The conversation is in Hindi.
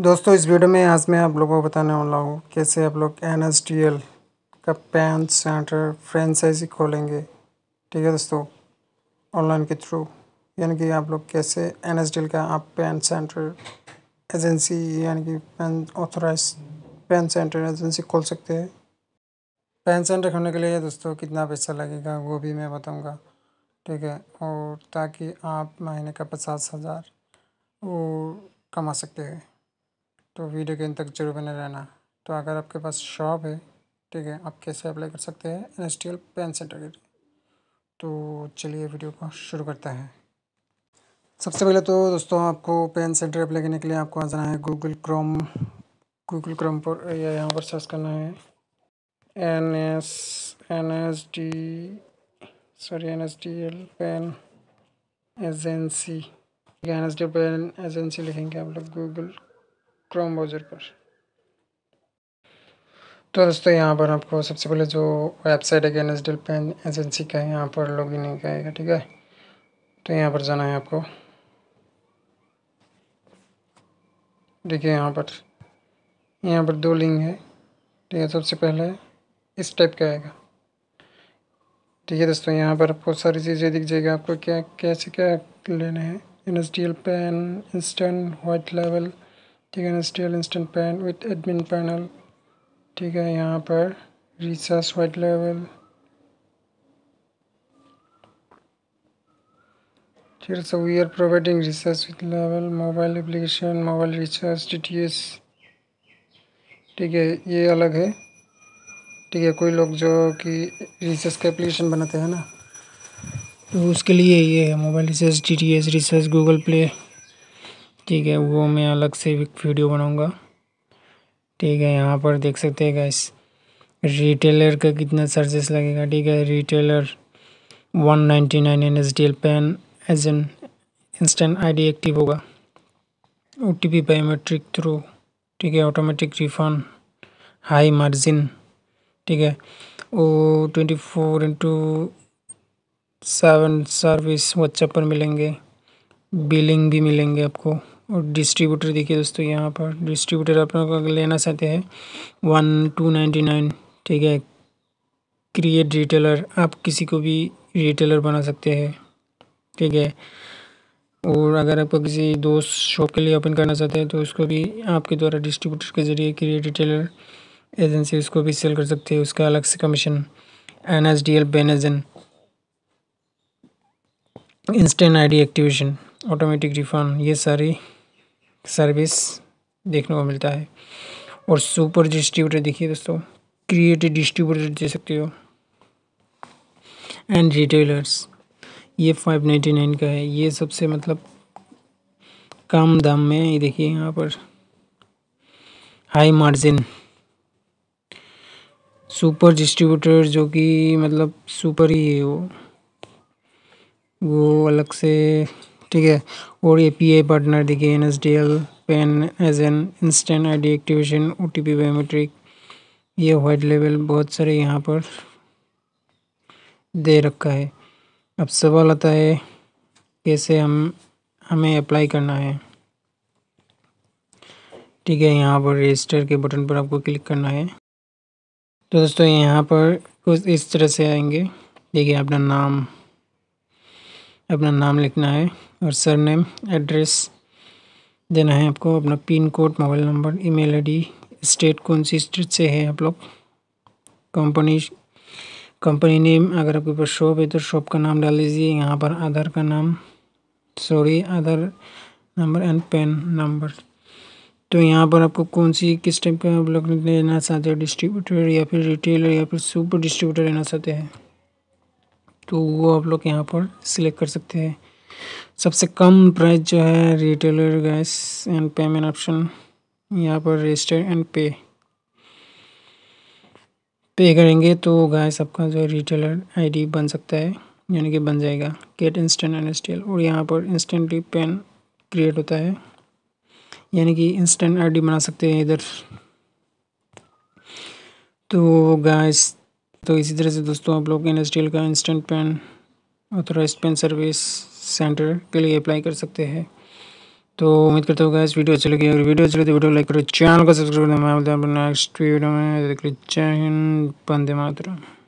दोस्तों इस वीडियो में आज मैं आप लोगों को बताने वाला हूँ कैसे आप लोग एन एस डी एल का पैन सेंटर फ्रेंचाइजी खोलेंगे ठीक है दोस्तों ऑनलाइन के थ्रू यानी कि आप लोग कैसे एन एस डी एल का आप पैन सेंटर एजेंसी यानी कि PAN authorise PAN centre agency खोल सकते हैं पैन सेंटर खोलने के लिए दोस्तों कितना पैसा लगेगा वो भी मैं बताऊँगा ठीक है और ताकि आप महीने का पचास हज़ार वो कमा सकते हैं तो वीडियो के अंत तक जरूर बने रहना तो अगर आपके पास शॉप है ठीक है आप कैसे अप्लाई कर सकते हैं N S T L PAN centre के लिए तो चलिए वीडियो को शुरू करता है सबसे पहले तो दोस्तों आपको पेन सेंटर अप्लाई करने के लिए आपको आ जाना है गूगल क्रोम गूगल क्रोम पर या यहाँ पर सर्च करना है N S N S D sorry N S D L PAN agency N S D PAN agency लिखेंगे आप लोग गूगल क्रोम ब्राउज़र पर तो दोस्तों यहाँ पर आपको सबसे पहले जो वेबसाइट है गैन एस डेल पेन एजेंसी का है यहाँ पर लॉग इन का आएगा ठीक है तो यहाँ पर जाना है आपको देखिए यहाँ पर यहाँ पर दो लिंक है ठीक है सबसे पहले इस टाइप का आएगा ठीक है दोस्तों यहाँ पर आपको सारी चीज़ें दिख जाएगा आपको क्या कैसे क्या लेने हैं N S D L PAN instant white लेवल ठीक है still instant PAN with admin panel ठीक है यहाँ पर रिसर्स वाइट लेवल ठीक है so we are providing research with लेवल mobile application mobile recharge D T S ठीक है ये अलग है ठीक है कोई लोग जो कि रिसर्च का एप्लीकेशन बनाते हैं ना तो उसके लिए ये है mobile research D T S research Google Play ठीक है वो मैं अलग से एक वीडियो बनाऊंगा ठीक है यहाँ पर देख सकते हैं गैस रिटेलर का कितना चार्जेस लगेगा ठीक है retailer one ninety nine N S D L PAN as an instant ID active होगा O T P biometric through ठीक है ऑटोमेटिक रिफंड हाई मार्जिन ठीक है ओ twenty four into seven service WhatsApp पर मिलेंगे बिलिंग भी मिलेंगे आपको और डिस्ट्रीब्यूटर देखिए दोस्तों यहाँ पर डिस्ट्रीब्यूटर आप लोग अगर लेना चाहते हैं वन टू नाइन्टी नाइन ठीक है क्रिएट रिटेलर आप किसी को भी रिटेलर बना सकते हैं ठीक है और अगर आपको किसी दोस्त शॉप के लिए ओपन करना चाहते हैं तो उसको भी आपके द्वारा डिस्ट्रीब्यूटर के जरिए क्रिएट रिटेलर एजेंसी उसको भी सेल कर सकते हैं उसका अलग से commission N S D L बेनजन instant I D activation automatic refund ये सारी सर्विस देखने को मिलता है और सुपर डिस्ट्रीब्यूटर देखिए दोस्तों क्रिएटिव डिस्ट्रीब्यूटर दे सकते हो एंड रिटेलर्स ये फाइव नाइन्टी नाइन का है ये सबसे मतलब कम दाम में ये देखिए यहाँ पर हाई मार्जिन सुपर डिस्ट्रीब्यूटर जो कि मतलब सुपर ही है वो वो अलग से ठीक है और ए पी आई पार्टनर देखिए N S D L PAN as an instant I D activation O T P biometric ये वाइट लेवल बहुत सारे यहाँ पर दे रखा है अब सवाल आता है कैसे हम हमें अप्लाई करना है ठीक है यहाँ पर रजिस्टर के बटन पर आपको क्लिक करना है तो दोस्तों यहाँ पर कुछ इस तरह से आएंगे देखिए अपना नाम अपना नाम लिखना है और सर नेम एड्रेस देना है आपको अपना pin code mobile number email ID state कौन सी स्टेट से है आप लोग कंपनी कंपनी नेम अगर आपके पास शॉप है तो शॉप का नाम डाल दीजिए यहाँ पर आधार का नाम sorry Aadhaar number and PAN number तो यहाँ पर आपको कौन सी किस टाइप का आप लोग लेना चाहते हैं डिस्ट्रीब्यूटर या फिर रिटेलर या फिर सुपर डिस्ट्रीब्यूटर लेना चाहते हैं तो वो आप लोग यहाँ पर सिलेक्ट कर सकते हैं सबसे कम प्राइस जो है retailer gas and payment option यहाँ पर रजिस्टर एंड पे पे करेंगे तो गैस आपका जो रिटेलर आईडी बन सकता है यानी कि बन जाएगा गेट इंस्टेंट एंड स्टील और यहाँ पर इंस्टेंटली पेन क्रिएट होता है यानी कि इंस्टेंट आईडी बना सकते हैं इधर तो गैस तो इसी तरह से दोस्तों आप लोग इंडस्ट्रियल का instant PAN authorise PAN service centre के लिए अप्लाई कर सकते हैं तो उम्मीद करता हूँ इस वीडियो अच्छी लगी अगर वीडियो अच्छी लगी तो वीडियो लाइक करो चैनल को सब्सक्राइब करना मैं नेक्स्ट वीडियो में जय हिंद बंदे मातरम